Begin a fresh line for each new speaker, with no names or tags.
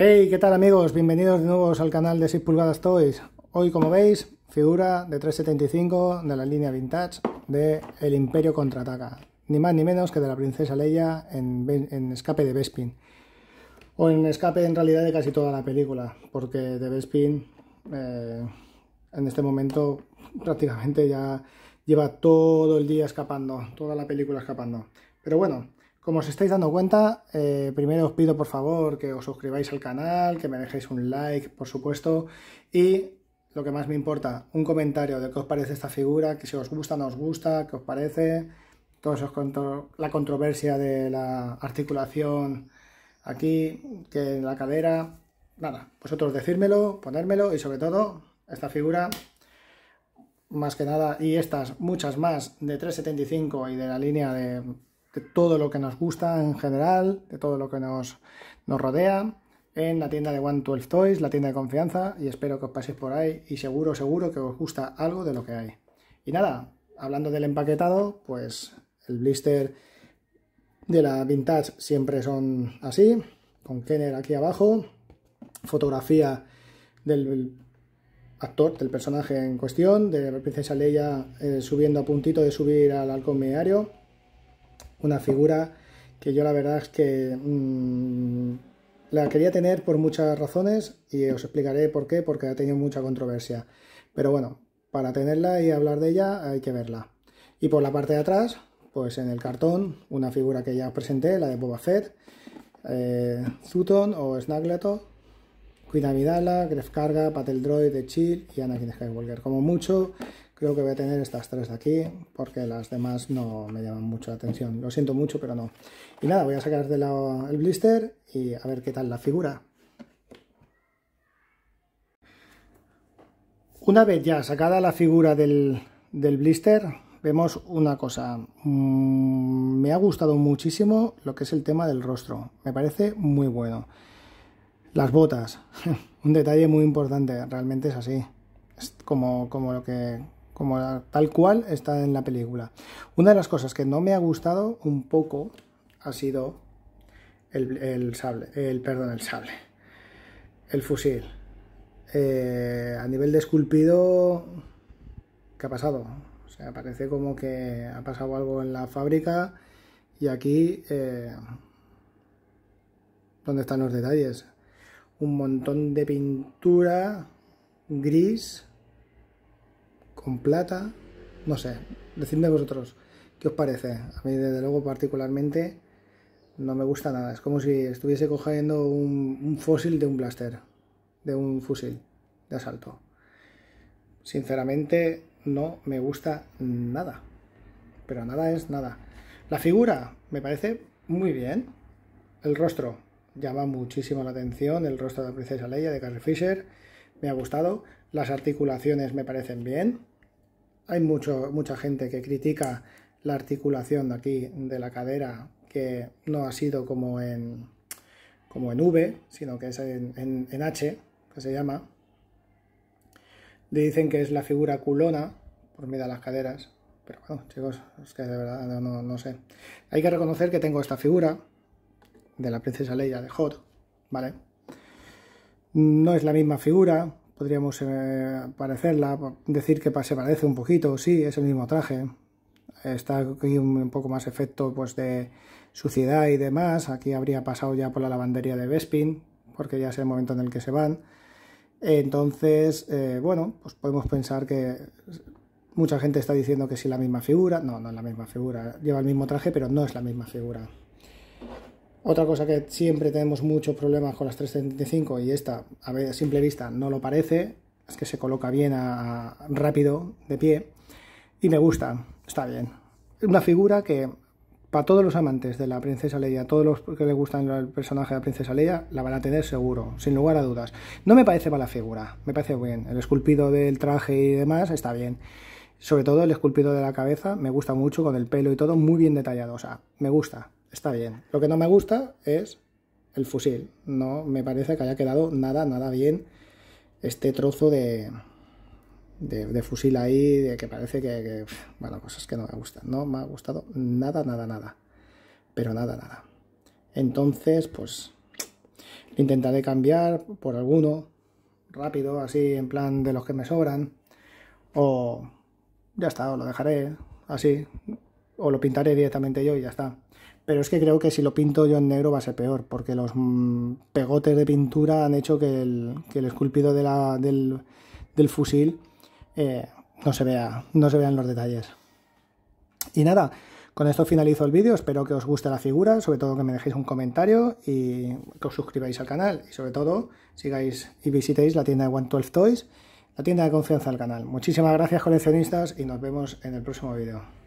Hey, ¿qué tal amigos? Bienvenidos de nuevo al canal de 6 pulgadas Toys. Hoy, como veis, figura de 375 de la línea vintage de El Imperio Contraataca. Ni más ni menos que de la princesa Leia en, escape de Bespin. O en escape en realidad de casi toda la película, porque de Bespin eh, en este momento prácticamente ya lleva todo el día escapando, toda la película escapando. Pero bueno, como os estáis dando cuenta, eh, primero os pido por favor que os suscribáis al canal, que me dejéis un like, por supuesto, y lo que más me importa, un comentario de qué os parece esta figura, que si os gusta, no os gusta, qué os parece, todo eso la controversia de la articulación aquí, que en la cadera, nada, vosotros decírmelo, ponérmelo y sobre todo esta figura, más que nada, y estas muchas más de 375 y de la línea de todo lo que nos gusta en general, de todo lo que nos, rodea, en la tienda de One 12 Toys, la tienda de confianza, y espero que os paséis por ahí y seguro, seguro que os gusta algo de lo que hay. Y nada, hablando del empaquetado, pues el blister de la Vintage siempre son así, con Kenner aquí abajo, fotografía del actor, del personaje en cuestión, de la princesa Leia eh, subiendo a puntito de subir al halcón mediario una figura que yo la verdad es que mm, la quería tener por muchas razones y os explicaré por qué, porque ha tenido mucha controversia. Pero bueno, para tenerla y hablar de ella hay que verla. Y por la parte de atrás, pues en el cartón, una figura que ya os presenté, la de Boba Fett, eh, Zuton o Snagleto, Queen Amidala, Grefkarga, Carga, Droid, The Chill y Anakin Skywalker. Como mucho, Creo que voy a tener estas tres de aquí porque las demás no me llaman mucho la atención. Lo siento mucho, pero no. Y nada, voy a sacar de lado el blister y a ver qué tal la figura. Una vez ya sacada la figura del, blister, vemos una cosa. Mm, me ha gustado muchísimo lo que es el tema del rostro. Me parece muy bueno. Las botas. Un detalle muy importante. Realmente es así. Es como, como lo que como tal cual está en la película. Una de las cosas que no me ha gustado un poco ha sido el, sable, el perdón, el sable, el fusil. Eh, a nivel de esculpido, ¿qué ha pasado? O sea, parece como que ha pasado algo en la fábrica y aquí, eh, ¿dónde están los detalles? Un montón de pintura gris plata, no sé, decidme vosotros, ¿qué os parece? A mí desde luego particularmente no me gusta nada, es como si estuviese cogiendo un, un fósil de un blaster, de un fusil de asalto. Sinceramente no me gusta nada, pero nada es nada. La figura me parece muy bien, el rostro llama muchísimo la atención, el rostro de la princesa Leia de Carrie Fisher, me ha gustado, las articulaciones me parecen bien, hay mucho, mucha gente que critica la articulación de aquí de la cadera que no ha sido como en, como en V, sino que es en, H, que se llama. Dicen que es la figura culona, por medio de las caderas. Pero bueno, chicos, es que de verdad no, no sé. Hay que reconocer que tengo esta figura de la princesa Leia de Hot, ¿vale? No es la misma figura, podríamos eh, parecerla, decir que se parece un poquito, sí, es el mismo traje. Está aquí un, poco más efecto pues de suciedad y demás. Aquí habría pasado ya por la lavandería de Bespin, porque ya es el momento en el que se van. Entonces, eh, bueno, pues podemos pensar que mucha gente está diciendo que sí la misma figura. No, no es la misma figura. Lleva el mismo traje, pero no es la misma figura. Otra cosa que siempre tenemos muchos problemas con las 375 y esta a simple vista no lo parece, es que se coloca bien rápido de pie y me gusta, está bien. Es Una figura que para todos los amantes de la princesa Leia, todos los que le gustan el personaje de la princesa Leia, la van a tener seguro, sin lugar a dudas. No me parece mala figura, me parece bien. El esculpido del traje y demás está bien. Sobre todo el esculpido de la cabeza me gusta mucho, con el pelo y todo muy bien detallado, o sea, me gusta está bien. Lo que no me gusta es el fusil. No me parece que haya quedado nada, nada bien este trozo de, de, fusil ahí, de que parece que, que, bueno, cosas pues que no me gustan. No me ha gustado nada, nada, nada. Pero nada, nada. Entonces, pues intentaré cambiar por alguno rápido, así en plan de los que me sobran. O ya está, o lo dejaré así. O lo pintaré directamente yo y ya está. Pero es que creo que si lo pinto yo en negro va a ser peor, porque los mm, pegotes de pintura han hecho que el, esculpido del, fusil eh, no, se vea, no se vean los detalles. Y nada, con esto finalizo el vídeo, espero que os guste la figura, sobre todo que me dejéis un comentario y que os suscribáis al canal y sobre todo sigáis y visitéis la tienda de 112 Toys, la tienda de confianza del canal. Muchísimas gracias coleccionistas y nos vemos en el próximo vídeo.